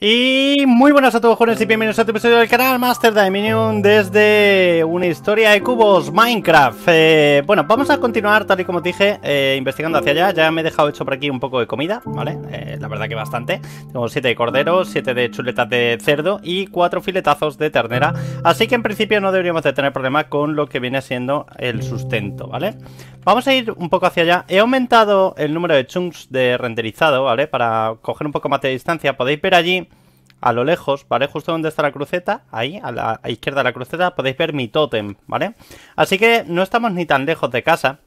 Y muy buenas a todos jóvenes y bienvenidos a otro este episodio del canal Master Dominion desde una historia de cubos Minecraft eh, Bueno, vamos a continuar tal y como te dije eh, investigando hacia allá Ya me he dejado hecho por aquí un poco de comida, ¿vale? Eh, la verdad que bastante Tengo 7 de cordero, 7 de chuletas de cerdo y 4 filetazos de ternera Así que en principio no deberíamos de tener problema con lo que viene siendo el sustento, ¿vale? Vamos a ir un poco hacia allá He aumentado el número de chunks de renderizado, ¿vale? Para coger un poco más de distancia Podéis ver allí a lo lejos, ¿vale? Justo donde está la cruceta, ahí, a la izquierda de la cruceta, podéis ver mi tótem, ¿vale? Así que no estamos ni tan lejos de casa.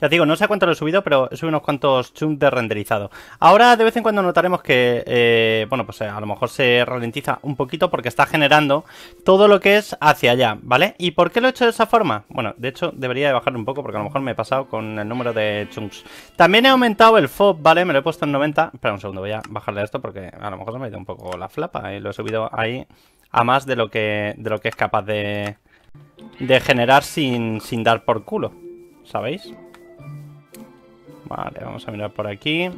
Ya digo, no sé cuánto lo he subido, pero he subido unos cuantos chunks de renderizado. Ahora de vez en cuando notaremos que, eh, bueno, pues eh, a lo mejor se ralentiza un poquito porque está generando todo lo que es hacia allá, ¿vale? ¿Y por qué lo he hecho de esa forma? Bueno, de hecho debería de bajarlo un poco porque a lo mejor me he pasado con el número de chunks. También he aumentado el FOB, ¿vale? Me lo he puesto en 90. Espera un segundo, voy a bajarle esto porque a lo mejor se me ha ido un poco la flapa y lo he subido ahí a más de lo que, de lo que es capaz de, de generar sin, sin dar por culo, ¿sabéis? Vale, vamos a mirar por aquí.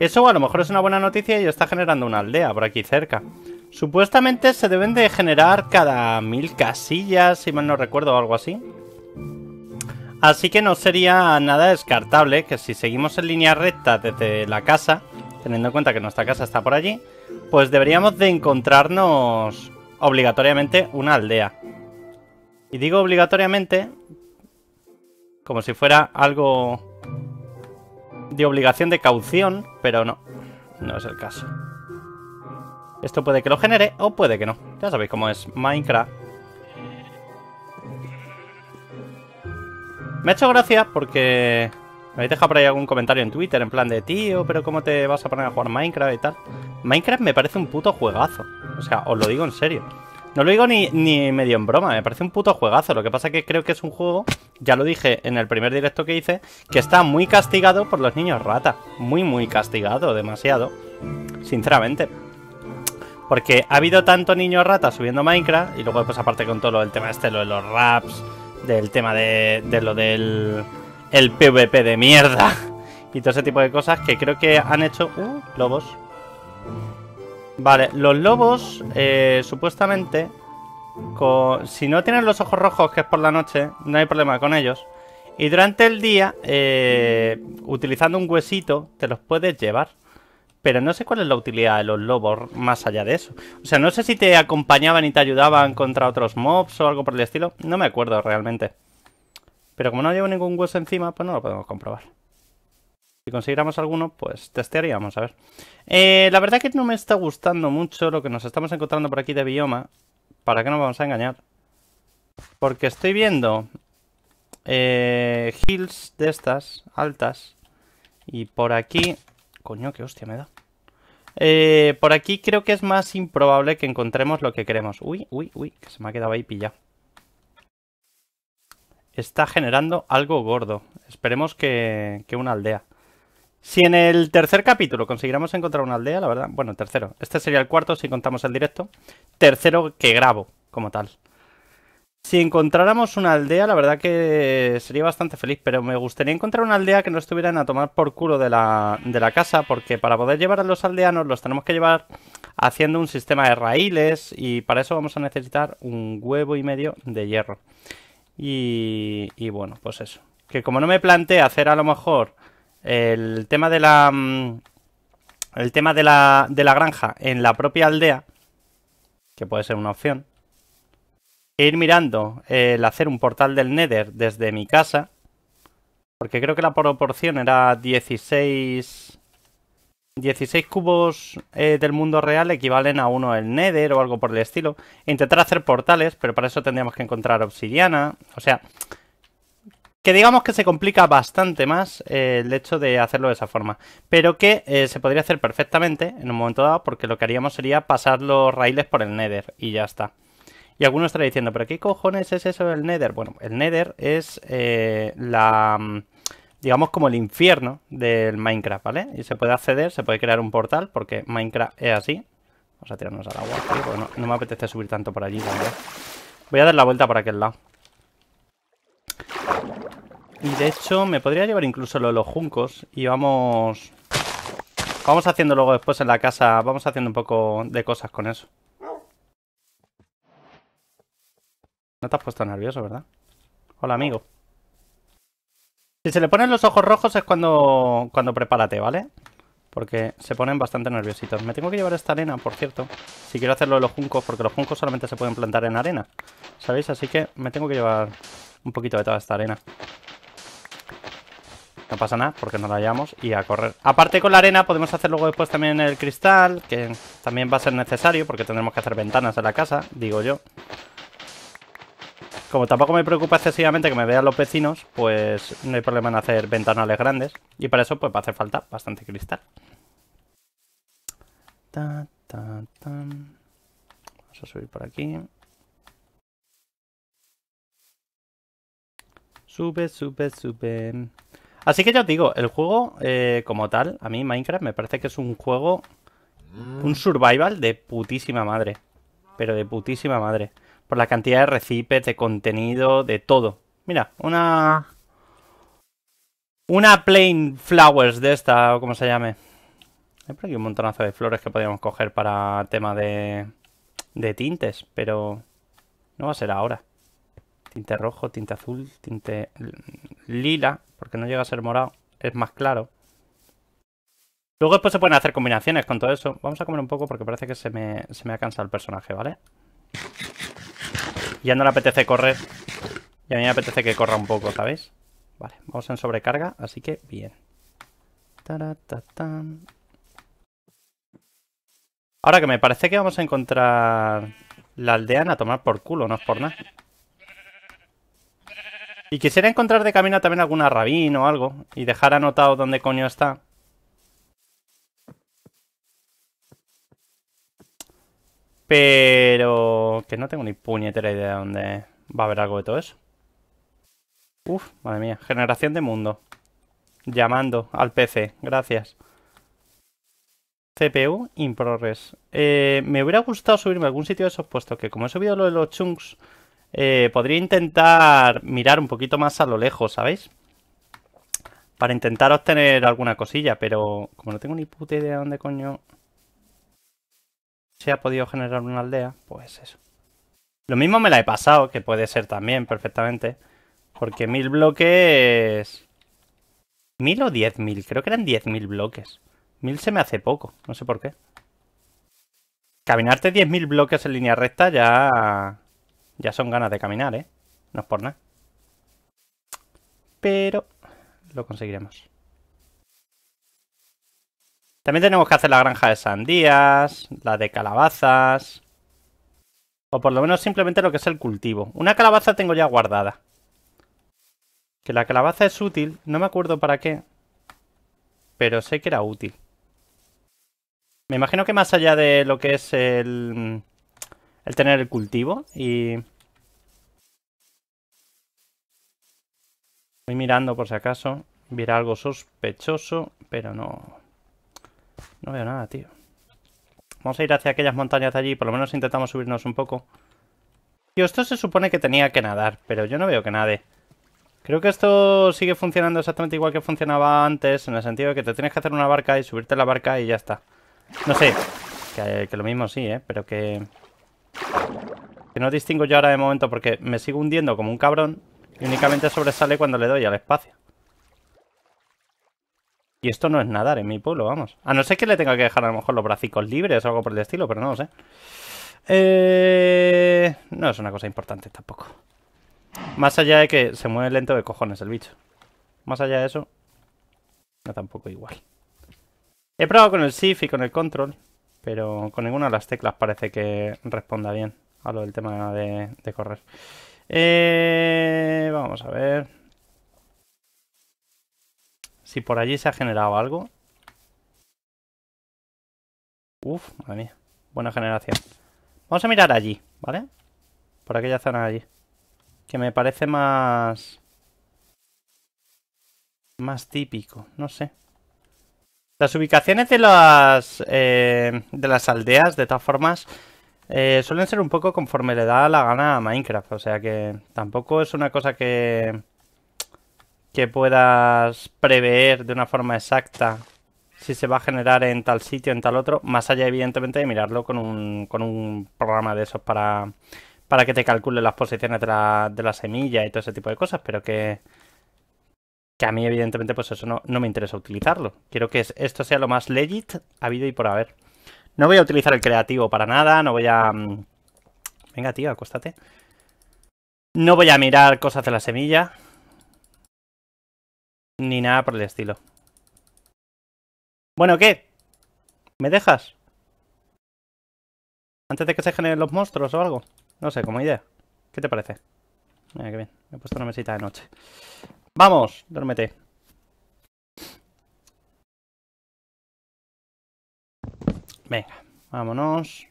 Eso a lo mejor es una buena noticia y está generando una aldea por aquí cerca. Supuestamente se deben de generar cada mil casillas, si mal no recuerdo, o algo así. Así que no sería nada descartable que si seguimos en línea recta desde la casa, teniendo en cuenta que nuestra casa está por allí, pues deberíamos de encontrarnos obligatoriamente una aldea. Y digo obligatoriamente como si fuera algo de obligación de caución, pero no, no es el caso. Esto puede que lo genere o puede que no. Ya sabéis cómo es Minecraft. Me ha hecho gracia porque me habéis dejado por ahí algún comentario en Twitter en plan de tío, pero ¿cómo te vas a poner a jugar Minecraft y tal? Minecraft me parece un puto juegazo. O sea, os lo digo en serio. No lo digo ni, ni medio en broma, me parece un puto juegazo. Lo que pasa es que creo que es un juego, ya lo dije en el primer directo que hice, que está muy castigado por los niños rata. Muy, muy castigado, demasiado. Sinceramente. Porque ha habido tanto niño rata subiendo Minecraft, y luego pues aparte con todo el tema este, lo de los raps, del tema de, de lo del el PvP de mierda, y todo ese tipo de cosas que creo que han hecho... Uh, lobos. Vale, los lobos, eh, supuestamente, si no tienen los ojos rojos, que es por la noche, no hay problema con ellos. Y durante el día, eh, utilizando un huesito, te los puedes llevar. Pero no sé cuál es la utilidad de los lobos más allá de eso. O sea, no sé si te acompañaban y te ayudaban contra otros mobs o algo por el estilo. No me acuerdo realmente. Pero como no llevo ningún hueso encima, pues no lo podemos comprobar. Si consiguiéramos alguno, pues testearíamos, a ver. Eh, la verdad que no me está gustando mucho lo que nos estamos encontrando por aquí de bioma. ¿Para qué nos vamos a engañar? Porque estoy viendo eh, hills de estas, altas. Y por aquí... Coño, qué hostia me da. Eh, por aquí creo que es más improbable que encontremos lo que queremos. Uy, uy, uy, que se me ha quedado ahí pillado. Está generando algo gordo. Esperemos que una aldea. Si en el tercer capítulo consiguiéramos encontrar una aldea, la verdad, bueno, tercero, este sería el cuarto si contamos el directo, tercero que grabo como tal. Si encontráramos una aldea, la verdad que sería bastante feliz, pero me gustaría encontrar una aldea que no estuvieran a tomar por culo de la, de la casa, porque para poder llevar a los aldeanos los tenemos que llevar haciendo un sistema de raíles y para eso vamos a necesitar un huevo y medio de hierro. Y, y bueno, pues eso. Que como no me planteé hacer a lo mejor el tema de la... Mm, el tema de la, de la granja en la propia aldea, que puede ser una opción. E ir mirando el hacer un portal del Nether desde mi casa, porque creo que la proporción era 16... 16 cubos eh, del mundo real equivalen a uno el Nether o algo por el estilo. intentar hacer portales, pero para eso tendríamos que encontrar obsidiana. O sea, que digamos que se complica bastante más eh, el hecho de hacerlo de esa forma, pero que eh, se podría hacer perfectamente en un momento dado, porque lo que haríamos sería pasar los raíles por el Nether y ya está. Y algunos estará diciendo, ¿pero qué cojones es eso del Nether? Bueno, el Nether es eh, la. Mm, digamos como el infierno del Minecraft, ¿vale? Y se puede acceder, se puede crear un portal, porque Minecraft es así. Vamos a tirarnos al agua, no, me apetece subir tanto por allí, Voy a dar la vuelta por aquel lado. Y de hecho, me podría llevar incluso los, los juncos. Y vamos... Vamos haciendo luego después en la casa, vamos haciendo un poco de cosas con eso. No te has puesto nervioso, ¿verdad? Hola, amigo. Si se le ponen los ojos rojos es cuando, cuando prepárate, ¿vale? Porque se ponen bastante nerviositos. Me tengo que llevar esta arena, por cierto. Si quiero hacerlo de los juncos, porque los juncos solamente se pueden plantar en arena. ¿Sabéis? Así que me tengo que llevar un poquito de toda esta arena. No pasa nada, porque nos la llevamos y a correr. Aparte con la arena podemos hacer luego después también el cristal, que también va a ser necesario porque tendremos que hacer ventanas en la casa, digo yo. Como tampoco me preocupa excesivamente que me vean los vecinos, pues no hay problema en hacer ventanales grandes. Y para eso pues va a hacer falta bastante cristal. Vamos a subir por aquí. Sube, sube, sube. Así que ya os digo, el juego eh, como tal, a mí Minecraft me parece que es un juego, un survival de putísima madre. Pero de putísima madre. Por la cantidad de recipes, de contenido, de todo. Mira, una... Una plain flowers de esta, o como se llame. Hay por un montonazo de flores que podríamos coger para tema de, de tintes, pero no va a ser ahora tinte rojo, tinte azul, tinte lila, porque no llega a ser morado, es más claro. Luego después se pueden hacer combinaciones con todo eso. Vamos a comer un poco porque parece que se me, se ha cansado el personaje, ¿vale? Ya no le apetece correr. Y a mí me apetece que corra un poco, ¿sabéis? Vale, vamos en sobrecarga, así que bien. Ahora que me parece que vamos a encontrar la aldeana a tomar por culo, no es por nada. Y quisiera encontrar de camino también alguna rabín o algo y dejar anotado dónde coño está. Pero que no tengo ni puñetera idea de dónde va a haber algo de todo eso. Uf, madre mía. Generación de mundo. Llamando al PC. Gracias. CPU in progress. Eh, me hubiera gustado subirme a algún sitio de esos puestos que como he subido lo de los chunks eh, podría intentar mirar un poquito más a lo lejos, ¿sabéis? Para intentar obtener alguna cosilla, pero como no tengo ni puta idea de dónde coño se ha podido generar una aldea, pues eso. Lo mismo me la he pasado, que puede ser también perfectamente. Porque mil bloques... ¿Mil o diez mil? Creo que eran diez mil bloques. Mil se me hace poco, no sé por qué. Caminarte diez mil bloques en línea recta ya... Ya son ganas de caminar, ¿eh? No es por nada. Pero lo conseguiremos. También tenemos que hacer la granja de sandías, la de calabazas. O por lo menos simplemente lo que es el cultivo. Una calabaza tengo ya guardada. Que la calabaza es útil, no me acuerdo para qué. Pero sé que era útil. Me imagino que más allá de lo que es el, el tener el cultivo y... Voy mirando por si acaso. Viera algo sospechoso, pero no... No veo nada, tío. Vamos a ir hacia aquellas montañas de allí. Por lo menos intentamos subirnos un poco. Tío, esto se supone que tenía que nadar, pero yo no veo que nade. Creo que esto sigue funcionando exactamente igual que funcionaba antes, en el sentido de que te tienes que hacer una barca y subirte a la barca y ya está. No sé, que, que lo mismo sí, ¿eh? Pero que... Que no distingo yo ahora de momento porque me sigo hundiendo como un cabrón y únicamente sobresale cuando le doy al espacio. Y esto no es nadar en mi pueblo, vamos. A no ser que le tenga que dejar a lo mejor los bracicos libres o algo por el estilo, pero no lo sé. Eh, no es una cosa importante tampoco. Más allá de que se mueve lento de cojones el bicho. Más allá de eso, no tampoco igual. He probado con el SIF y con el control pero con ninguna de las teclas parece que responda bien a lo del tema de, correr. Eh, vamos a ver. Si por allí se ha generado algo. Uf, madre mía. Buena generación. Vamos a mirar allí, ¿vale? Por aquella zona allí. Que me parece más... Más típico, no sé. Las ubicaciones de las, eh, de las aldeas, de todas formas, eh, suelen ser un poco conforme le da la gana a Minecraft. O sea que tampoco es una cosa que, que puedas prever de una forma exacta si se va a generar en tal sitio, en tal otro, más allá evidentemente de mirarlo con un, con un programa de esos para, para que te calcule las posiciones de la, de la semilla y todo ese tipo de cosas, pero que que a mí evidentemente pues eso no, me interesa utilizarlo. Quiero que esto sea lo más legit habido y por haber. No voy a utilizar el creativo para nada, no voy a... Mm, venga, tío, acuéstate. No voy a mirar cosas de la semilla. Ni nada por el estilo. Bueno, ¿qué? ¿Me dejas? Antes de que se generen los monstruos o algo. No sé, como idea. ¿Qué te parece? Mira, qué bien. Me he puesto una mesita de noche. Vamos, duérmete. Venga, vámonos.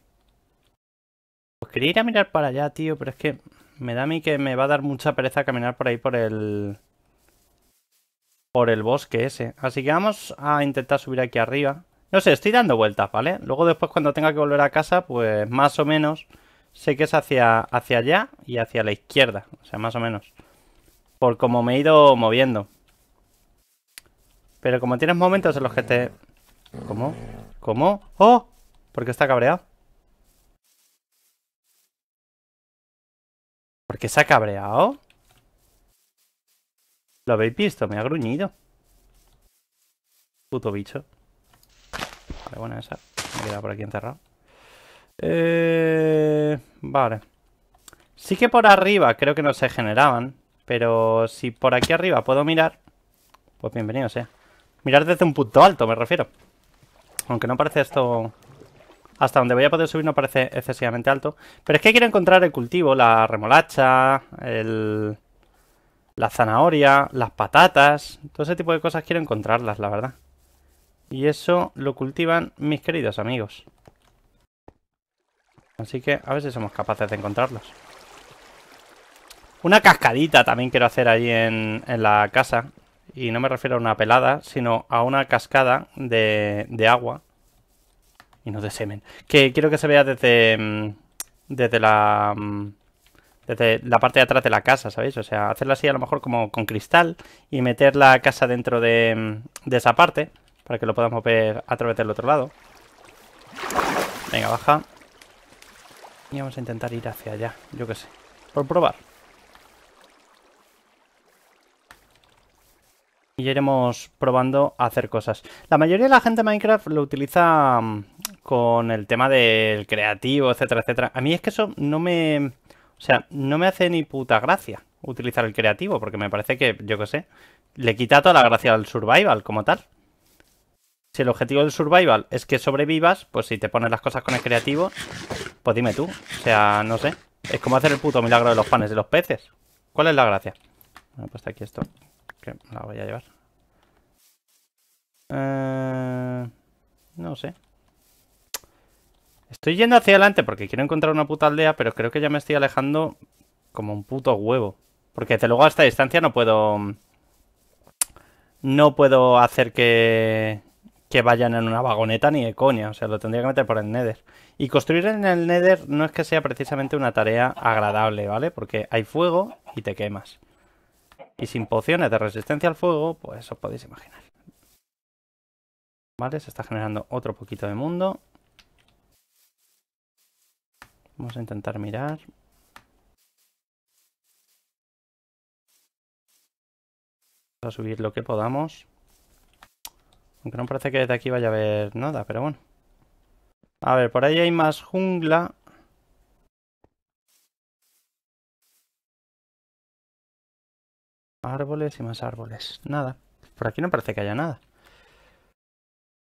Pues quería ir a mirar para allá, tío, pero es que me da a mí que me va a dar mucha pereza caminar por ahí por el... Por el bosque ese. Así que vamos a intentar subir aquí arriba. No sé, estoy dando vueltas, ¿vale? Luego después cuando tenga que volver a casa, pues más o menos sé que es hacia, hacia allá y hacia la izquierda. O sea, más o menos por cómo me he ido moviendo. Pero como tienes momentos en los que te... ¿Cómo? ¿Cómo? ¡Oh! ¿Por qué está cabreado? ¿Por qué se ha cabreado? ¿Lo habéis visto? Me ha gruñido. Puto bicho. Vale, bueno, esa. Me quedado por aquí encerrado. Eh... Vale. Sí que por arriba creo que no se generaban. Pero si por aquí arriba puedo mirar, pues bienvenido sea. Mirar desde un punto alto, me refiero. Aunque no parece esto... Hasta donde voy a poder subir no parece excesivamente alto. Pero es que quiero encontrar el cultivo, la remolacha, el... la zanahoria, las patatas. Todo ese tipo de cosas quiero encontrarlas, la verdad. Y eso lo cultivan mis queridos amigos. Así que a ver si somos capaces de encontrarlos. Una cascadita también quiero hacer Ahí en, en, la casa. Y no me refiero a una pelada, sino a una cascada de, de agua. Y no de semen. Que quiero que se vea desde, mm, desde la mm, desde la parte de atrás de la casa, ¿sabéis? O sea, hacerla así a lo mejor como con cristal y meter la casa dentro de, mm, de esa parte para que lo podamos ver a través del otro lado. Venga, baja. Y vamos a intentar ir hacia allá, yo qué sé, por probar. y iremos probando a hacer cosas. La mayoría de la gente de Minecraft lo utiliza mm, con el tema del creativo, etcétera, etcétera. A mí es que eso no me... O sea, no me hace ni puta gracia utilizar el creativo, porque me parece que, yo qué sé, le quita toda la gracia al survival como tal. Si el objetivo del survival es que sobrevivas, pues si te pones las cosas con el creativo, pues dime tú. O sea, no sé. Es como hacer el puto milagro de los panes de los peces. ¿Cuál es la gracia? Bueno, pues aquí esto que la voy a llevar. Eh, no sé. Estoy yendo hacia adelante porque quiero encontrar una puta aldea, pero creo que ya me estoy alejando como un puto huevo. Porque desde luego a esta distancia no puedo... No puedo hacer que... Que vayan en una vagoneta ni de coña. O sea, lo tendría que meter por el Nether. Y construir en el Nether no es que sea precisamente una tarea agradable, ¿vale? Porque hay fuego y te quemas. Y sin pociones de resistencia al fuego, pues os podéis imaginar. Vale, se está generando otro poquito de mundo. Vamos a intentar mirar. Vamos a subir lo que podamos. Aunque no parece que desde aquí vaya a haber nada, pero bueno. A ver, por ahí hay más jungla. Árboles y más árboles. Nada. Por aquí no parece que haya nada.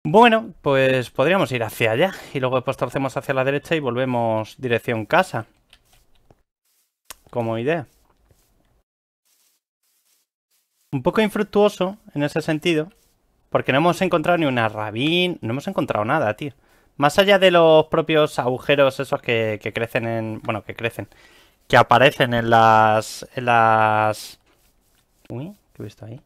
Bueno, pues podríamos ir hacia allá y luego después pues torcemos hacia la derecha y volvemos dirección casa. Como idea. Un poco infructuoso en ese sentido, porque no hemos encontrado ni una rabín, no hemos encontrado nada, tío. Más allá de los propios agujeros esos que, que crecen en... Bueno, que crecen. Que aparecen en las... En las Uy, ¿qué he visto ahí?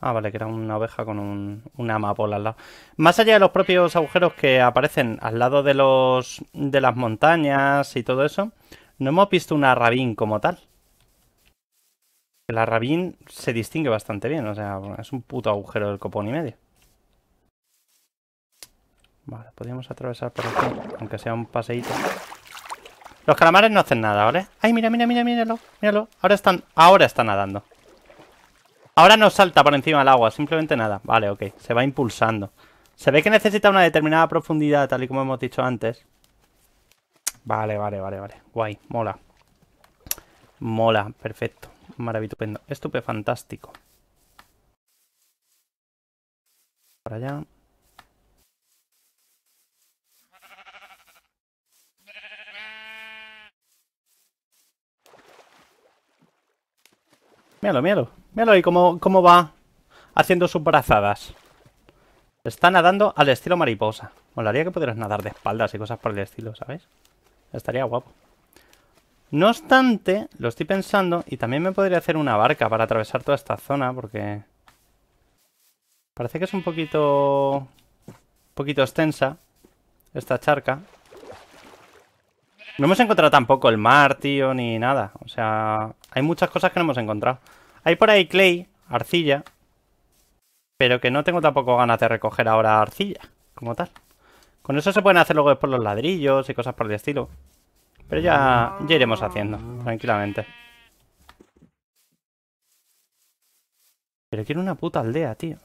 Ah, vale, que era una oveja con un, una amapola al lado. Más allá de los propios agujeros que aparecen al lado de, los, de las montañas y todo eso, no hemos visto una rabín como tal. La rabín se distingue bastante bien, o sea, es un puto agujero del copón y medio. Vale, podríamos atravesar por aquí, aunque sea un paseíto. Los calamares no hacen nada, ¿vale? Ay, mira, mira, mira, míralo, míralo. Ahora están, ahora están nadando. Ahora no salta por encima del agua, simplemente nada. Vale, ok, se va impulsando. Se ve que necesita una determinada profundidad, tal y como hemos dicho antes. Vale, vale, vale, vale. Guay, mola. Mola, perfecto. Maravilloso, estupendo, fantástico. Para allá. Míralo, míralo. Míralo ahí cómo, cómo va haciendo sus brazadas. Está nadando al estilo mariposa. Molaría que pudieras nadar de espaldas y cosas por el estilo, ¿sabes? Estaría guapo. No obstante, lo estoy pensando y también me podría hacer una barca para atravesar toda esta zona porque... Parece que es un poquito... Un poquito extensa esta charca. No hemos encontrado tampoco el mar, tío, ni nada. O sea, hay muchas cosas que no hemos encontrado. Hay por ahí clay, arcilla. Pero que no tengo tampoco ganas de recoger ahora arcilla, como tal. Con eso se pueden hacer luego por los ladrillos y cosas por el estilo. Pero ya, iremos haciendo, tranquilamente. Pero tiene una puta aldea, tío.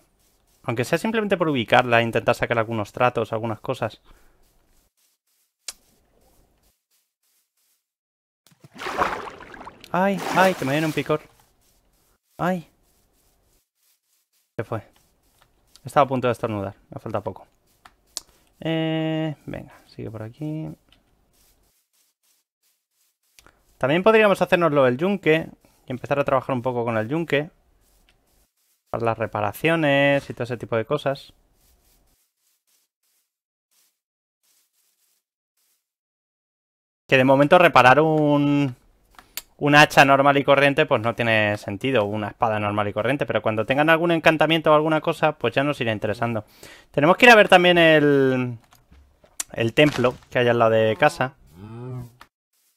Aunque sea simplemente por ubicarla e intentar sacar algunos tratos, algunas cosas. Ay, ay, que me viene un picor. Ay. Se fue. Estaba a punto de estornudar. Me falta poco. Eh, venga, sigue por aquí. También podríamos hacernos lo del yunque y empezar a trabajar un poco con el yunque. Para las reparaciones y todo ese tipo de cosas. Que de momento reparar un, una hacha normal y corriente pues no tiene sentido, una espada normal y corriente, pero cuando tengan algún encantamiento o alguna cosa, pues ya nos irá interesando. Tenemos que ir a ver también el, el templo que hay al lado de casa.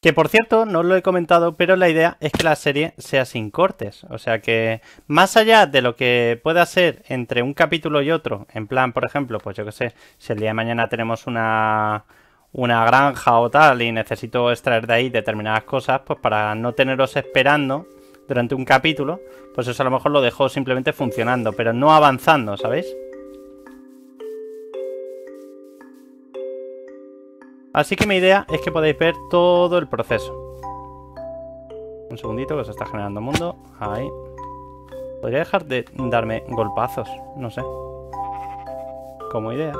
Que por cierto, no lo he comentado, pero la idea es que la serie sea sin cortes. O sea que, más allá de lo que pueda ser entre un capítulo y otro, en plan, por ejemplo, pues yo qué sé, si el día de mañana tenemos una una granja o tal y necesito extraer de ahí determinadas cosas, pues para no teneros esperando durante un capítulo, pues eso a lo mejor lo dejo simplemente funcionando, pero no avanzando, ¿sabéis? Así que mi idea es que podéis ver todo el proceso. Un segundito que se está generando mundo. Ahí. Podría dejar de darme golpazos, no sé. Como idea.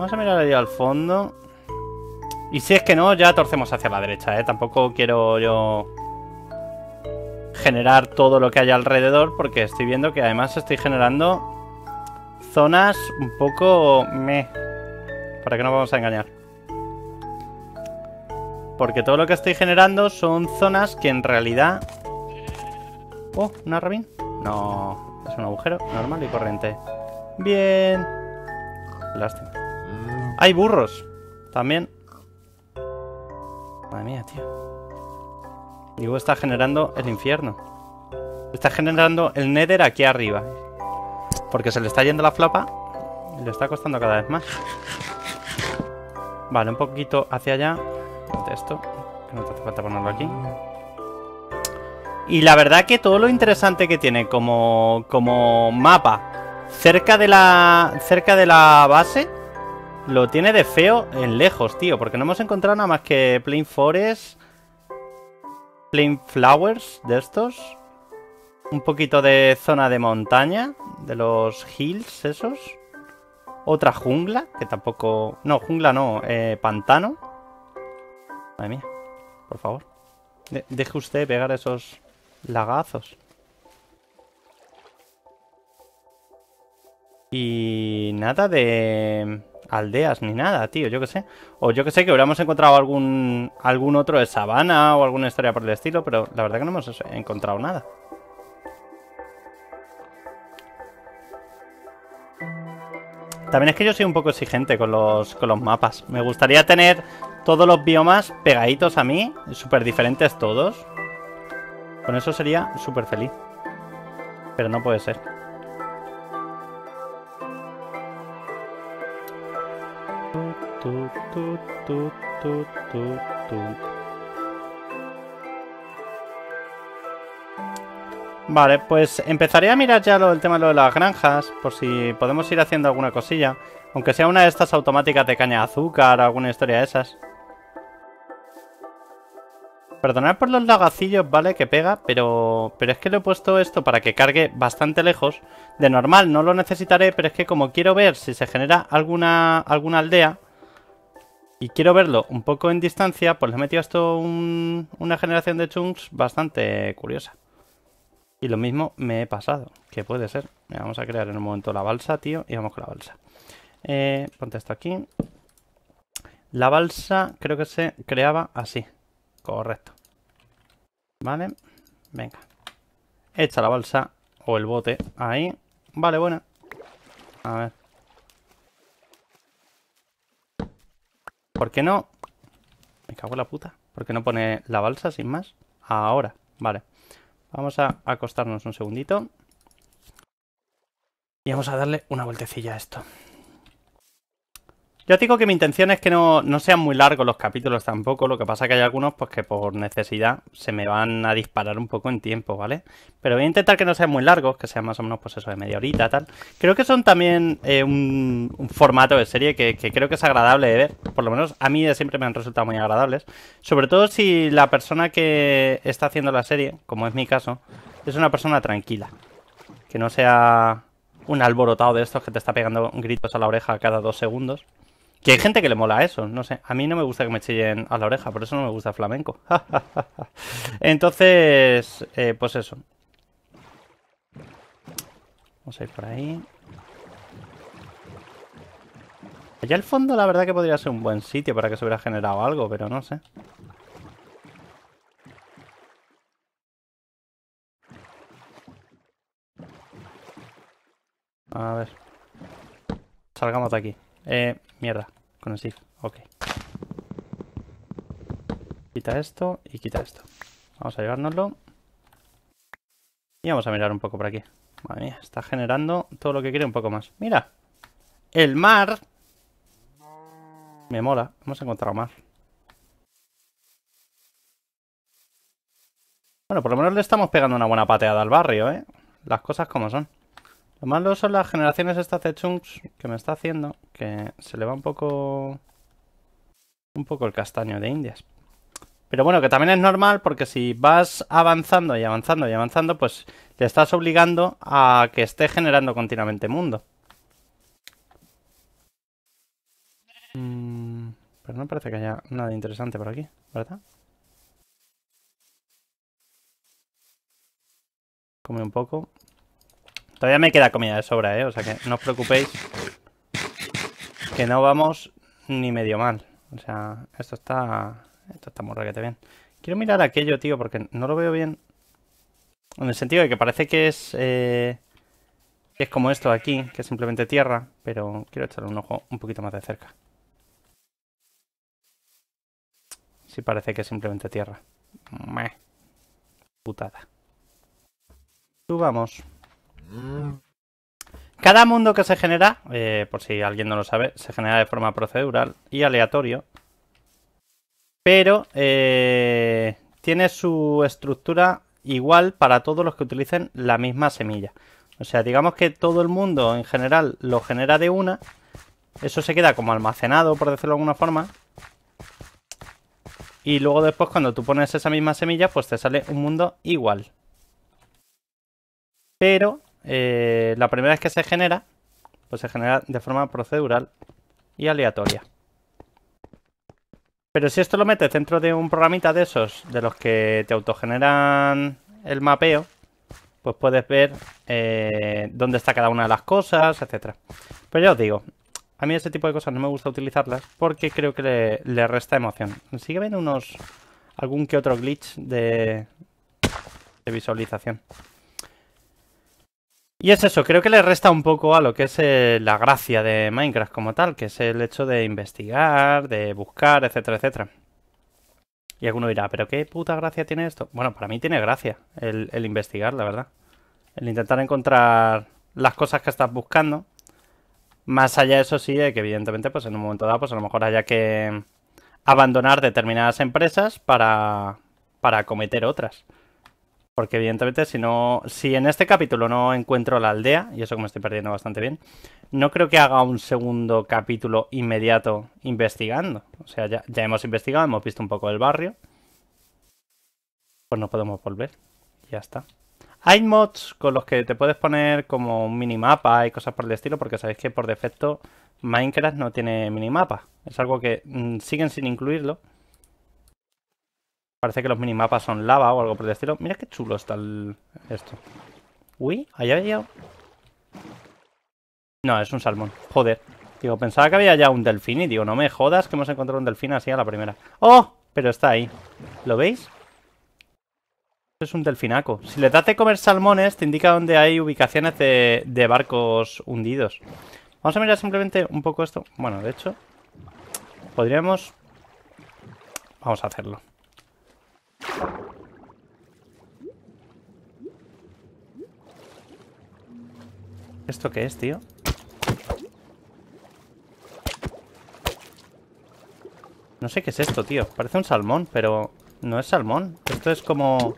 Vamos a mirar ahí al fondo. Y si es que no, ya torcemos hacia la derecha, ¿eh? Tampoco quiero yo generar todo lo que hay alrededor porque estoy viendo que además estoy generando zonas un poco meh, para que no vamos a engañar. Porque todo lo que estoy generando son zonas que en realidad... Oh, ¿una rabín? No, es un agujero normal y corriente. Bien. Lástima. Hay burros. También. Madre mía, tío. Digo, está generando el infierno. Está generando el nether aquí arriba. Porque se le está yendo la flapa. Y le está costando cada vez más. Vale, un poquito hacia allá. Esto. no te hace falta ponerlo aquí. Y la verdad que todo lo interesante que tiene como, como mapa cerca de la cerca de la base lo tiene de feo en lejos, tío. Porque no hemos encontrado nada más que Plain Forest. Plain Flowers de estos. Un poquito de zona de montaña. De los hills esos. Otra jungla. Que tampoco... No, jungla no. Eh, pantano. Madre mía. Por favor. deje usted pegar esos lagazos. Y nada de aldeas ni nada, tío, yo que sé. O yo que sé que hubiéramos encontrado algún, algún otro de sabana o alguna historia por el estilo, pero la verdad que no hemos encontrado nada. También es que yo soy un poco exigente con los, con los mapas. Me gustaría tener todos los biomas pegaditos a mí, súper diferentes todos. Con eso sería súper feliz. Pero no puede ser. vale, pues empezaré a mirar ya el tema de, lo de las granjas, por si podemos ir haciendo alguna cosilla. Aunque sea una de estas automáticas de caña de azúcar o alguna historia de esas. Perdonad por los lagacillos, ¿vale? Que pega, pero, pero es que le he puesto esto para que cargue bastante lejos. De normal no lo necesitaré, pero es que como quiero ver si se genera alguna, alguna aldea, y quiero verlo un poco en distancia, pues le he metido esto una generación de chunks bastante curiosa. Y lo mismo me he pasado, que puede ser. vamos a crear en un momento la balsa, tío, y vamos con la balsa. Eh, ponte esto aquí. La balsa creo que se creaba así. Correcto. Vale, venga. Echa la balsa o el bote ahí. Vale, buena. A ver. ¿Por qué no? Me cago en la puta. ¿Por qué no pone la balsa sin más? Ahora, vale. Vamos a acostarnos un segundito. Y vamos a darle una vueltecilla a esto. Yo digo que mi intención es que no, sean muy largos los capítulos tampoco, lo que pasa que hay algunos pues que por necesidad se me van a disparar un poco en tiempo, ¿vale? Pero voy a intentar que no sean muy largos, que sean más o menos pues eso de media horita, tal. Creo que son también eh, un, formato de serie que, creo que es agradable de ver, por lo menos a mí siempre me han resultado muy agradables, sobre todo si la persona que está haciendo la serie, como es mi caso, es una persona tranquila, que no sea un alborotado de estos que te está pegando gritos a la oreja cada dos segundos. Que hay gente que le mola eso, no sé. A mí no me gusta que me chillen a la oreja, por eso no me gusta flamenco. Entonces, eh, pues eso. Vamos a ir por ahí. Allá al fondo la verdad que podría ser un buen sitio para que se hubiera generado algo, pero no sé. A ver. Salgamos de aquí. Eh, Mierda, con el SIF, Ok. Quita esto y quita esto. Vamos a llevárnoslo. Y vamos a mirar un poco por aquí. Madre mía, está generando todo lo que quiere un poco más. ¡Mira! ¡El mar! Me mola. Hemos encontrado mar. Bueno, por lo menos le estamos pegando una buena pateada al barrio, ¿eh? Las cosas como son. Lo malo son las generaciones estas de chunks que me está haciendo que se le va un poco... Un poco el castaño de indias. Pero bueno, que también es normal porque si vas avanzando y avanzando y avanzando, pues te estás obligando a que esté generando continuamente mundo. Mm, pero no parece que haya nada interesante por aquí, ¿verdad? Come un poco. Todavía me queda comida de sobra, ¿eh? O sea que no os preocupéis. Que no vamos ni medio mal. O sea, esto está... Esto está muy raquete bien. Quiero mirar aquello, tío, porque no lo veo bien. En el sentido de que parece que es... Eh, es como esto aquí, que es simplemente tierra. Pero quiero echarle un ojo un poquito más de cerca. Sí parece que es simplemente tierra. Meh. Putada. vamos. Cada mundo que se genera, eh, por si alguien no lo sabe, se genera de forma procedural y aleatorio. Pero eh, tiene su estructura igual para todos los que utilicen la misma semilla. O sea, digamos que todo el mundo en general lo genera de una. Eso se queda como almacenado, por decirlo de alguna forma. Y luego después cuando tú pones esa misma semilla, pues te sale un mundo igual. Pero eh, la primera vez que se genera, pues se genera de forma procedural y aleatoria. Pero si esto lo metes dentro de un programita de esos, de los que te autogeneran el mapeo, pues puedes ver eh, dónde está cada una de las cosas, etcétera. Pero ya os digo, a mí ese tipo de cosas no me gusta utilizarlas porque creo que le, resta emoción. Sigue ven unos algún que otro glitch de visualización. Y es eso, creo que le resta un poco a lo que es eh, la gracia de Minecraft como tal, que es el hecho de investigar, de buscar, etcétera, etcétera. Y alguno dirá, ¿pero qué puta gracia tiene esto? Bueno, para mí tiene gracia el, investigar, la verdad. El intentar encontrar las cosas que estás buscando. Más allá, de eso sí, que evidentemente, pues en un momento dado, pues a lo mejor haya que abandonar determinadas empresas para, para cometer otras. Porque evidentemente si no, si en este capítulo no encuentro la aldea, y eso que me estoy perdiendo bastante bien, no creo que haga un segundo capítulo inmediato investigando. O sea, ya, hemos investigado, hemos visto un poco el barrio. Pues no podemos volver. Ya está. Hay mods con los que te puedes poner como un minimapa y cosas por el estilo, porque sabéis que por defecto Minecraft no tiene minimapa. Es algo que mm, siguen sin incluirlo. Parece que los minimapas son lava o algo por el estilo. Mira qué chulo está el... esto. Uy, allá había... No, es un salmón. Joder. Digo, pensaba que había ya un delfín y digo, no me jodas que hemos encontrado un delfín así a la primera. ¡Oh! Pero está ahí. ¿Lo veis? Es un delfinaco. Si le das de comer salmones, te indica dónde hay ubicaciones de barcos hundidos. Vamos a mirar simplemente un poco esto. Bueno, de hecho, podríamos... Vamos a hacerlo. ¿Esto qué es, tío? No sé qué es esto, tío. Parece un salmón, pero no es salmón. Esto es como...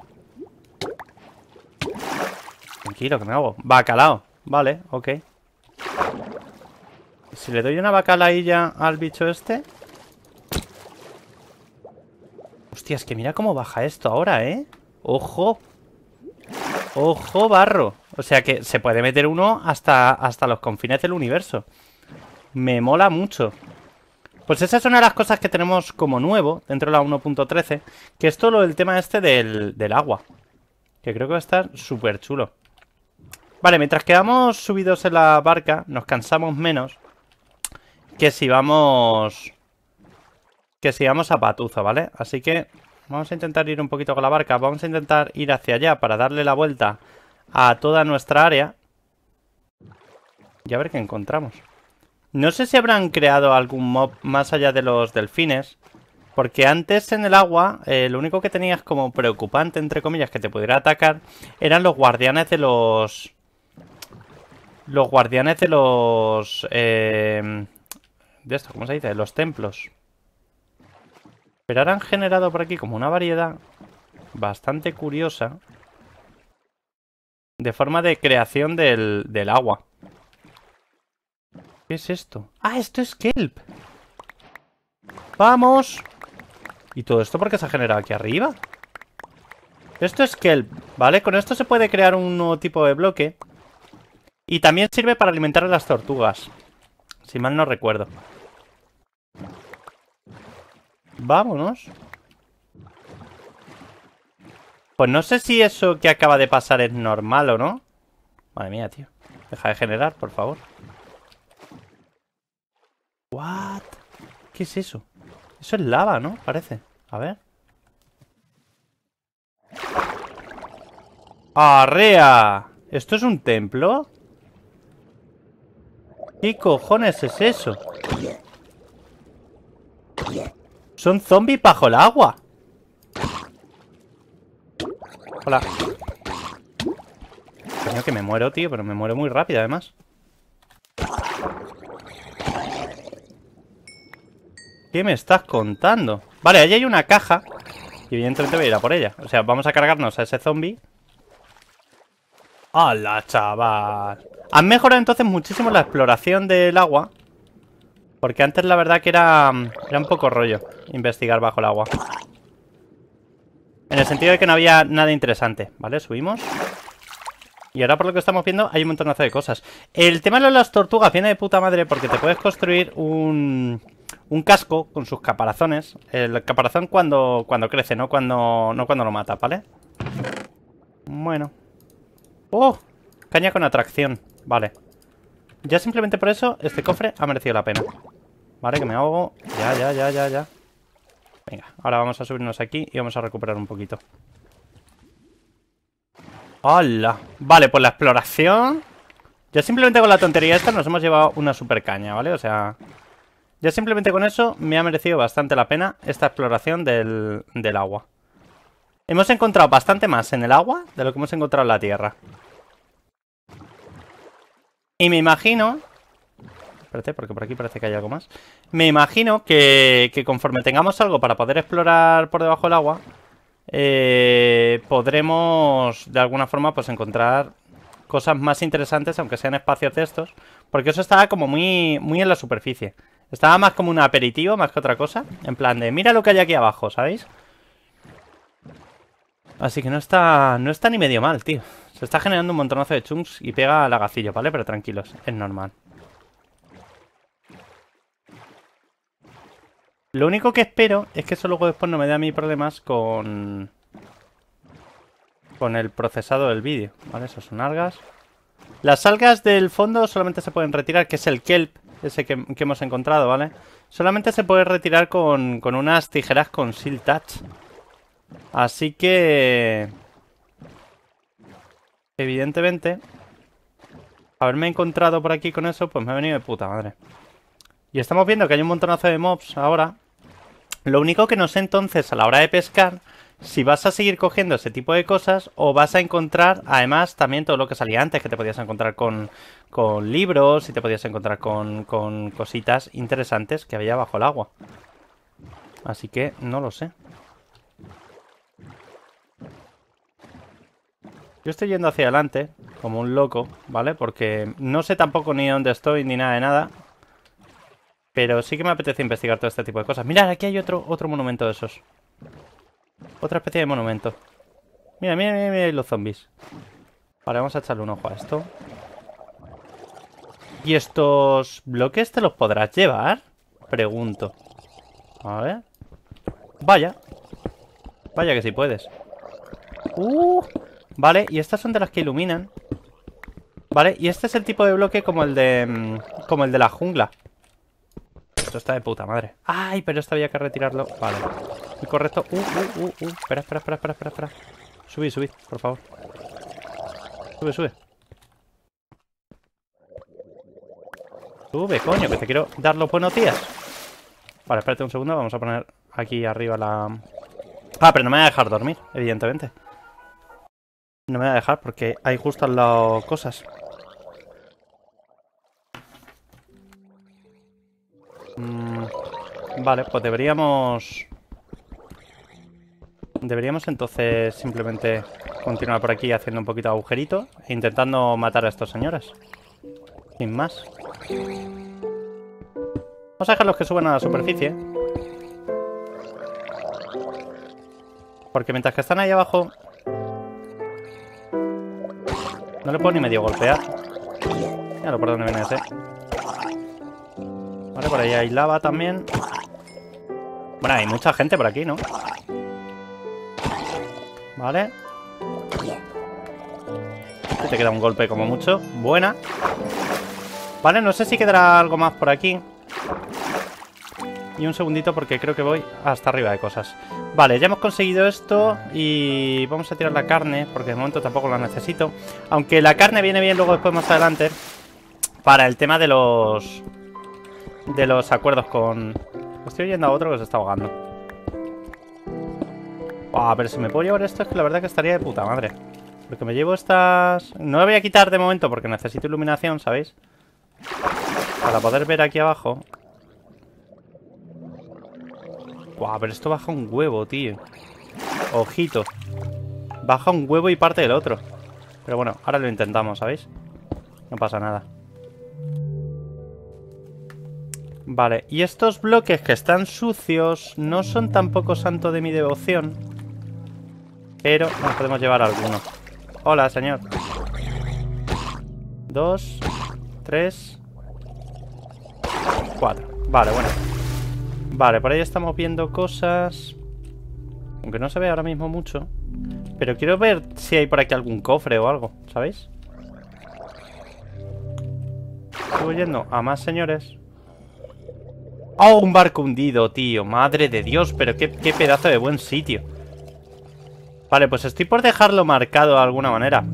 Tranquilo, que me hago. Bacalao. Vale, ok. Si le doy una bacalailla al bicho este... Hostia, es que mira cómo baja esto ahora, ¿eh? ¡Ojo! ¡Ojo, barro! O sea que se puede meter uno hasta, hasta los confines del universo. Me mola mucho. Pues esa es una de las cosas que tenemos como nuevo dentro de la 1.13, que es todo el tema este del, del agua. Que creo que va a estar súper chulo. Vale, mientras quedamos subidos en la barca, nos cansamos menos que si vamos que sigamos a Patuza, ¿vale? Así que vamos a intentar ir un poquito con la barca. Vamos a intentar ir hacia allá para darle la vuelta a toda nuestra área. Y a ver qué encontramos. No sé si habrán creado algún mob más allá de los delfines. Porque antes en el agua, eh, lo único que tenías como preocupante, entre comillas, que te pudiera atacar, eran los guardianes de los... Los guardianes de los... Eh, de esto, ¿cómo se dice? De los templos. Pero ahora han generado por aquí como una variedad bastante curiosa de forma de creación del, agua. ¿Qué es esto? ¡Ah, esto es kelp! ¡Vamos! ¿Y todo esto por qué se ha generado aquí arriba? Esto es kelp, ¿vale? Con esto se puede crear un nuevo tipo de bloque. Y también sirve para alimentar a las tortugas. Si mal no recuerdo. Vámonos. Pues no sé si eso que acaba de pasar es normal o no. Madre mía, tío. Deja de generar, por favor. What? ¿Qué es eso? Eso es lava, ¿no? Parece. A ver. ¡Arrea! ¿Esto es un templo? ¿Qué cojones es eso? Son zombies bajo el agua. Hola. Coño, que me muero, tío, pero me muero muy rápido, además. ¿Qué me estás contando? Vale, allí hay una caja. Y evidentemente voy a ir a por ella. O sea, vamos a cargarnos a ese zombie. ¡Hala, chaval! Han mejorado entonces muchísimo la exploración del agua. Porque antes la verdad que mm, era, un poco rollo investigar bajo el agua. En el sentido de que no había nada interesante. Vale, subimos. Y ahora por lo que estamos viendo hay un montonazo de cosas. El tema de las tortugas viene de puta madre porque te puedes construir un, un casco con sus caparazones. El caparazón cuando, cuando crece, no cuando, no cuando lo mata, ¿vale? Bueno. ¡Oh! Caña con atracción. Vale. Ya simplemente por eso este cofre ha merecido la pena. Vale, que me ahogo. Ya, ya, ya, ya, ya. Venga, ahora vamos a subirnos aquí y vamos a recuperar un poquito. ¡Hala! Vale, pues la exploración... Ya simplemente con la tontería esta nos hemos llevado una super caña, ¿vale? O sea... Ya simplemente con eso me ha merecido bastante la pena esta exploración del, del agua. Hemos encontrado bastante más en el agua de lo que hemos encontrado en la tierra. Y me imagino porque por aquí parece que hay algo más. Me imagino que, que conforme tengamos algo para poder explorar por debajo del agua, eh, podremos de alguna forma pues encontrar cosas más interesantes, aunque sean espacios de estos, porque eso estaba como muy, muy en la superficie. Estaba más como un aperitivo, más que otra cosa, en plan de mira lo que hay aquí abajo, ¿sabéis? Así que no está, no está ni medio mal, tío. Se está generando un montonazo de chunks y pega al agacillo, ¿vale? Pero tranquilos, es normal. Lo único que espero es que eso luego después no me dé a mí problemas con... Con el procesado del vídeo. Vale, esas son algas. Las algas del fondo solamente se pueden retirar, que es el kelp, ese que, hemos encontrado, ¿vale? Solamente se puede retirar con, con unas tijeras con seal touch. Así que... Evidentemente... Haberme encontrado por aquí con eso, pues me ha venido de puta madre. Y estamos viendo que hay un montonazo de mobs ahora. Lo único que no sé entonces a la hora de pescar, si vas a seguir cogiendo ese tipo de cosas o vas a encontrar, además, también todo lo que salía antes, que te podías encontrar con, libros y te podías encontrar con, con cositas interesantes que había bajo el agua. Así que no lo sé. Yo estoy yendo hacia adelante, como un loco, ¿vale? Porque no sé tampoco ni dónde estoy ni nada de nada. Pero sí que me apetece investigar todo este tipo de cosas. Mirad, aquí hay otro, otro monumento de esos. Otra especie de monumento. Mira, mira, mira, mira los zombies. Vale, vamos a echarle un ojo a esto. ¿Y estos bloques te los podrás llevar? Pregunto. A ver. Vaya. Vaya que si puedes. Uh, vale, y estas son de las que iluminan. Vale, y este es el tipo de bloque como el de... Mm, como el de la jungla. Esto está de puta madre. ¡Ay! Pero esto había que retirarlo. Vale. Y correcto. Uh, uh, uh, uh. Espera, espera, espera, espera, espera, espera. Subid, por favor. Sube, sube. Sube, coño, que te quiero dar los buenos días. Vale, espérate un segundo. Vamos a poner aquí arriba la... Ah, pero no me voy a dejar dormir, evidentemente. No me voy a dejar porque hay justo las cosas. Vale, pues deberíamos... Deberíamos entonces simplemente continuar por aquí haciendo un poquito de agujerito e intentando matar a estos señoras. Sin más. Vamos a dejarlos que suban a la superficie. Porque mientras que están ahí abajo... No le puedo ni medio golpear. lo por donde viene ese. Vale, por ahí hay lava también. Bueno, hay mucha gente por aquí, ¿no? Vale. Este te queda un golpe como mucho. Buena. Vale, no sé si quedará algo más por aquí. Y un segundito porque creo que voy hasta arriba de cosas. Vale, ya hemos conseguido esto y vamos a tirar la carne porque de momento tampoco la necesito. Aunque la carne viene bien luego después más adelante para el tema de los... De los acuerdos con, pues estoy oyendo a otro que se está ahogando. Ah, pero si me puedo llevar esto es que la verdad que estaría de puta madre. Porque me llevo estas... No la voy a quitar de momento porque necesito iluminación, ¿sabéis? Para poder ver aquí abajo. Guau, pero esto baja un huevo, tío. Ojito. Baja un huevo y parte del otro. Pero bueno, ahora lo intentamos, ¿sabéis? No pasa nada. Vale, y estos bloques que están sucios no son tampoco santo de mi devoción. Pero nos podemos llevar alguno. Hola, señor. Dos, tres, cuatro. Vale, bueno. Vale, por ahí estamos viendo cosas. Aunque no se ve ahora mismo mucho. Pero quiero ver si hay por aquí algún cofre o algo, ¿sabéis? Estoy yendo a más señores. ¡Oh, un barco hundido, tío! ¡Madre de Dios! Pero qué, pedazo de buen sitio. Vale, pues estoy por dejarlo marcado de alguna manera.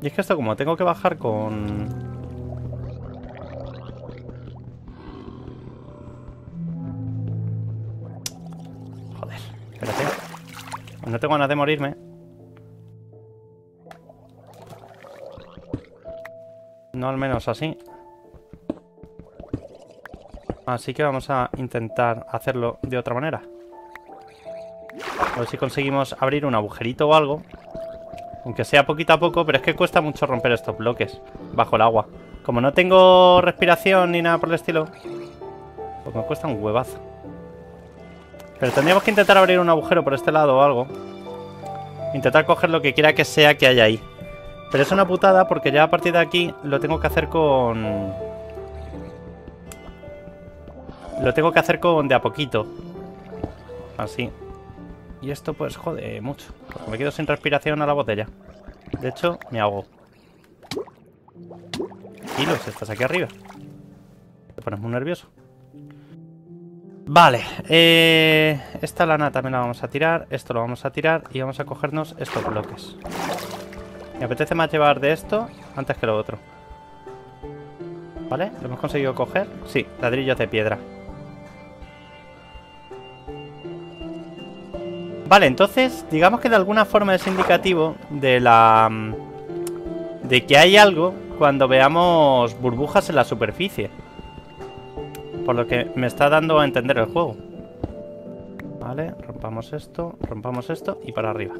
Y es que esto como tengo que bajar con... Joder, espérate. No tengo ganas de morirme. No al menos así. Así que vamos a intentar hacerlo de otra manera. A ver si conseguimos abrir un agujerito o algo. Aunque sea poquito a poco, pero es que cuesta mucho romper estos bloques bajo el agua. Como no tengo respiración ni nada por el estilo, pues me cuesta un huevazo. Pero tendríamos que intentar abrir un agujero por este lado o algo. Intentar coger lo que quiera que sea que haya ahí. Pero es una putada porque ya a partir de aquí lo tengo que hacer con... Lo tengo que hacer con de a poquito. Así. Y esto pues jode mucho. Porque me quedo sin respiración a la botella. De hecho, me ahogo. Kilos, estás aquí arriba. Te pones muy nervioso. Vale, eh, esta lana también la vamos a tirar, esto lo vamos a tirar y vamos a cogernos estos bloques. Me apetece más llevar de esto antes que lo otro. ¿Vale? ¿Lo hemos conseguido coger? Sí, ladrillos de piedra. Vale, entonces, digamos que de alguna forma es indicativo de la... Mm, de que hay algo cuando veamos burbujas en la superficie. Por lo que me está dando a entender el juego. Vale, rompamos esto, rompamos esto y para arriba.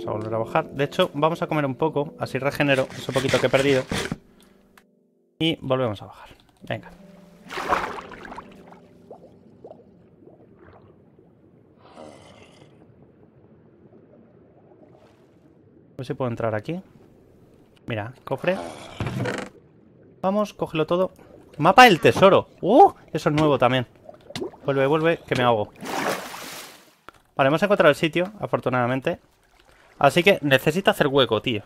Vamos a volver a bajar. De hecho, vamos a comer un poco, así regenero ese poquito que he perdido. Y volvemos a bajar. Venga. A ver si puedo entrar aquí. Mira, cofre. Vamos, cógelo todo. Mapa del tesoro. ¡Uh! Eso es nuevo también. Vuelve, vuelve, que me ahogo. Vale, hemos encontrado el sitio, afortunadamente. Así que necesito hacer hueco, tío.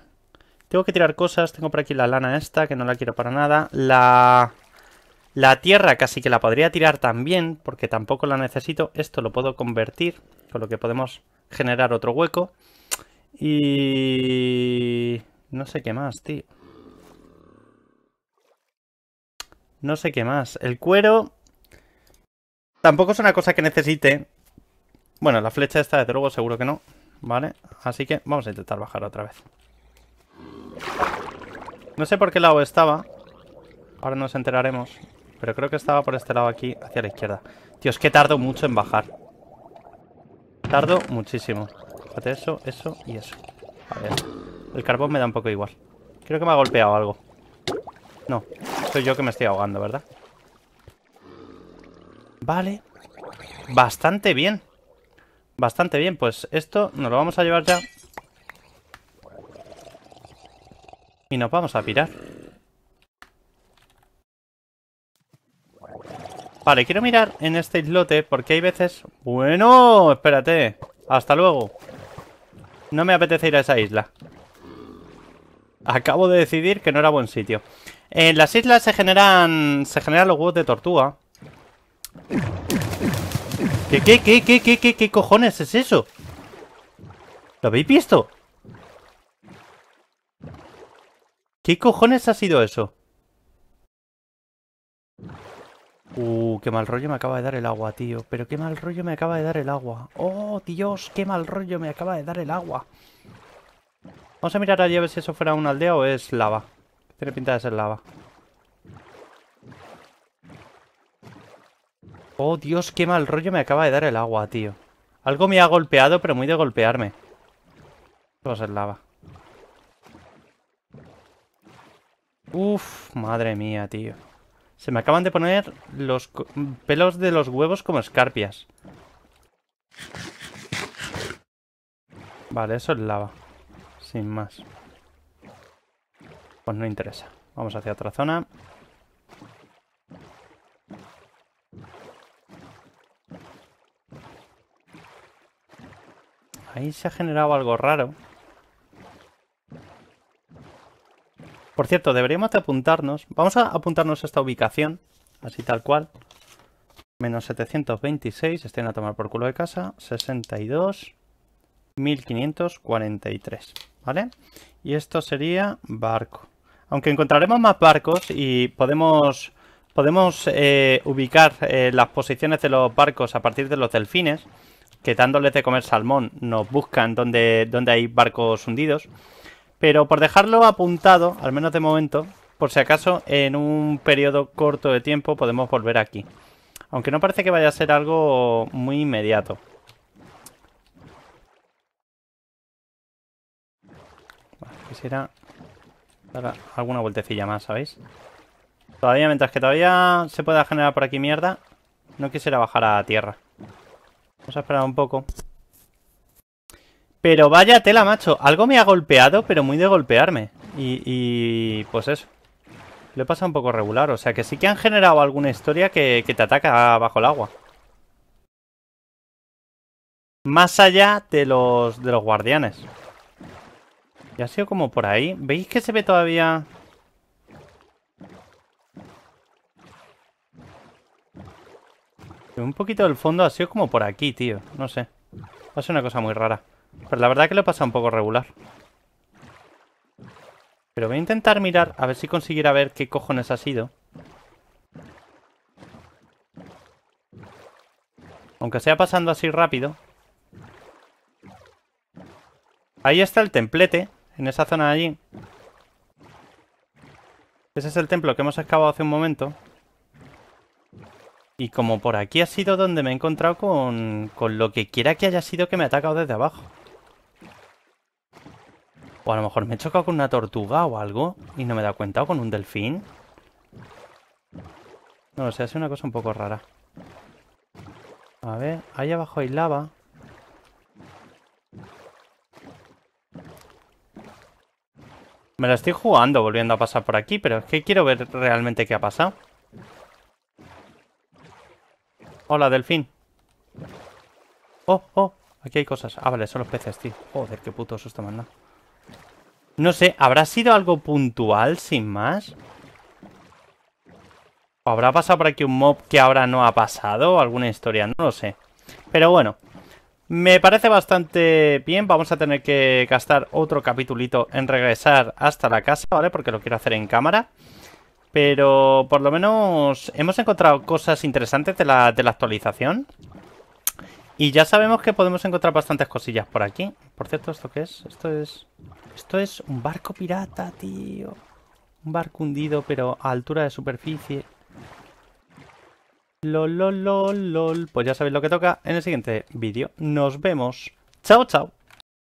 Tengo que tirar cosas. Tengo por aquí la lana esta, que no la quiero para nada. La... La tierra casi que la podría tirar también, porque tampoco la necesito. Esto lo puedo convertir, con lo que podemos generar otro hueco. Y... No sé qué más, tío. No sé qué más. El cuero... Tampoco es una cosa que necesite. Bueno, la flecha esta, desde luego, seguro que no. ¿vale? Así que vamos a intentar bajar otra vez. No sé por qué lado estaba. Ahora nos enteraremos. Pero creo que estaba por este lado aquí, hacia la izquierda. dios es que tardo mucho en bajar. Tardo muchísimo. eso, eso y eso. El carbón me da un poco igual. Creo que me ha golpeado algo. No, soy yo que me estoy ahogando, ¿verdad? Vale. Bastante bien. Bastante bien, pues esto nos lo vamos a llevar ya. Y nos vamos a pirar. Vale, quiero mirar en este islote porque hay veces... Bueno, espérate. Hasta luego. No me apetece ir a esa isla. Acabo de decidir que no era buen sitio. En las islas se generan... Se generan los huevos de tortuga. ¿Qué, qué, qué, qué, qué, qué, cojones es eso? ¿Lo habéis visto? ¿Qué cojones ha sido eso? Uh, qué mal rollo me acaba de dar el agua, tío. Pero qué mal rollo me acaba de dar el agua. Oh, Dios, qué mal rollo me acaba de dar el agua. Vamos a mirar allí a ver si eso fuera una aldea o es lava. Tiene pinta de ser lava. Oh, Dios, qué mal rollo me acaba de dar el agua, tío. Algo me ha golpeado, pero muy de golpearme. Vamos es lava. Uf, madre mía, tío. Se me acaban de poner los pelos de los huevos como escarpias. Vale, eso es lava. Sin más. Pues no interesa. Vamos hacia otra zona. Ahí se ha generado algo raro. Por cierto, deberíamos de apuntarnos. Vamos a apuntarnos a esta ubicación, así tal cual. Menos 726, estén a tomar por culo de casa. 62, 1543, ¿vale? Y esto sería barco. Aunque encontraremos más barcos y podemos, podemos eh, ubicar eh, las posiciones de los barcos a partir de los delfines que dándoles de comer salmón nos buscan donde, donde hay barcos hundidos. Pero por dejarlo apuntado, al menos de momento, por si acaso en un periodo corto de tiempo podemos volver aquí. Aunque no parece que vaya a ser algo muy inmediato. quisiera dar alguna vueltecilla más, ¿sabéis? Todavía, mientras que todavía se pueda generar por aquí mierda, no quisiera bajar a tierra. Vamos a esperar un poco. Pero vaya tela, macho. Algo me ha golpeado, pero muy de golpearme. Y, pues eso. Le he pasado un poco regular. O sea que sí que han generado alguna historia que, te ataca bajo el agua. Más allá de los, de los guardianes. Y ha sido como por ahí. ¿Veis que se ve todavía...? Un poquito del fondo ha sido como por aquí, tío. No sé. Va a ser una cosa muy rara. Pero la verdad que lo pasa un poco regular. Pero voy a intentar mirar, a ver si consiguiera ver qué cojones ha sido. Aunque sea pasando así rápido. Ahí está el templete, en esa zona de allí. Ese es el templo que hemos excavado hace un momento. Y como por aquí ha sido donde me he encontrado con, lo que quiera que haya sido que me ha atacado desde abajo. O a lo mejor me he chocado con una tortuga o algo y no me he dado cuenta, o con un delfín. No lo sé, sea, es una cosa un poco rara. A ver, ahí abajo hay lava. Me la estoy jugando volviendo a pasar por aquí, pero es que quiero ver realmente qué ha pasado. Hola, delfín. Oh, oh. Aquí hay cosas. Ah, vale, son los peces, tío. Joder, qué puto susto me han No sé, ¿habrá sido algo puntual, sin más? ¿O habrá pasado por aquí un mob que ahora no ha pasado? ¿Alguna historia? No lo sé. Pero bueno, me parece bastante bien. Vamos a tener que gastar otro capitulito en regresar hasta la casa, ¿vale? Porque lo quiero hacer en cámara. Pero por lo menos hemos encontrado cosas interesantes de la, de la actualización. Y ya sabemos que podemos encontrar bastantes cosillas por aquí. Por cierto, ¿esto qué es? Esto es... Esto es un barco pirata, tío. Un barco hundido, pero a altura de superficie. Lol, lol, lol, lol. Pues ya sabéis lo que toca en el siguiente vídeo. Nos vemos. Chao, chao.